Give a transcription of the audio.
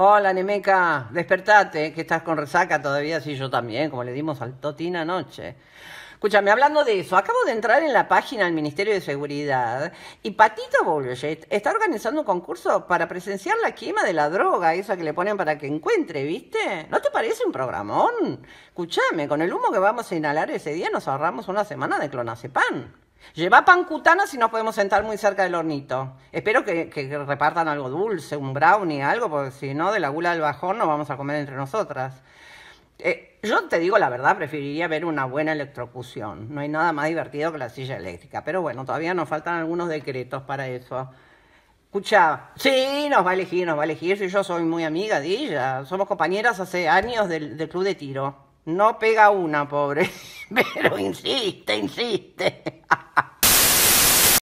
Hola, Nemeca, despertate, que estás con resaca todavía, sí, yo también, como le dimos al Totín anoche. Escúchame, hablando de eso, acabo de entrar en la página del Ministerio de Seguridad y Patito Bullshit está organizando un concurso para presenciar la quema de la droga, esa que le ponen para que encuentre, ¿viste? ¿No te parece un programón? Escúchame, con el humo que vamos a inhalar ese día nos ahorramos una semana de clonazepam. Lleva pancutana si nos podemos sentar muy cerca del hornito. Espero que, repartan algo dulce, un brownie, algo, porque si no, de la gula del bajón no vamos a comer entre nosotras. Eh, yo te digo la verdad, preferiría ver una buena electrocución. No hay nada más divertido que la silla eléctrica. Pero bueno, todavía nos faltan algunos decretos para eso. Escucha, sí, nos va a elegir, nos va a elegir. Y yo soy muy amiga de ella. Somos compañeras hace años del, del club de tiro. No pega una, pobre. Pero insiste, insiste.